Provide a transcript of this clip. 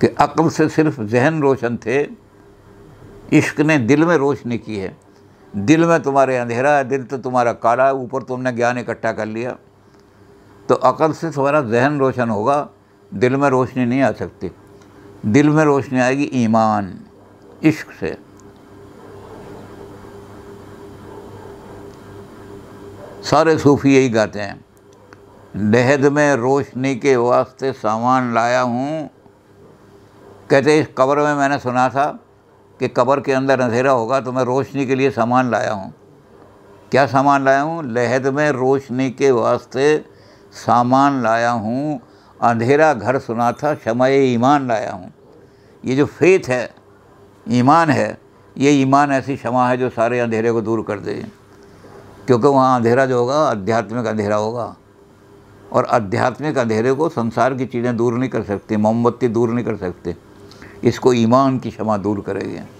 कि अक्ल से सिर्फ जहन रोशन थे इश्क ने दिल में रोशनी की है दिल में तुम्हारे अंधेरा है दिल तो तुम्हारा काला है ऊपर तुमने ज्ञान इकट्ठा कर लिया तो अकल से तुम्हारा जहन रोशन होगा दिल में रोशनी नहीं आ सकती दिल में रोशनी आएगी ईमान इश्क से सारे सूफी यही गाते हैं लहद में रोशनी के वास्ते सामान लाया हूँ कहते इस कब्र में मैंने सुना था कि कब्र के अंदर अंधेरा होगा तो मैं रोशनी के लिए सामान लाया हूँ क्या सामान लाया हूँ लहद में रोशनी के वास्ते सामान लाया हूँ अंधेरा घर सुना था शमय ईमान लाया हूँ ये जो फेथ है ईमान है ये ईमान ऐसी क्षमा है जो सारे अंधेरे को दूर कर दे क्योंकि वहाँ अंधेरा जो होगा आध्यात्मिक अंधेरा होगा और आध्यात्मिक अंधेरे को संसार की चीज़ें दूर नहीं कर सकती मोमबत्ती दूर नहीं कर सकती इसको ईमान की क्षमा दूर करेगी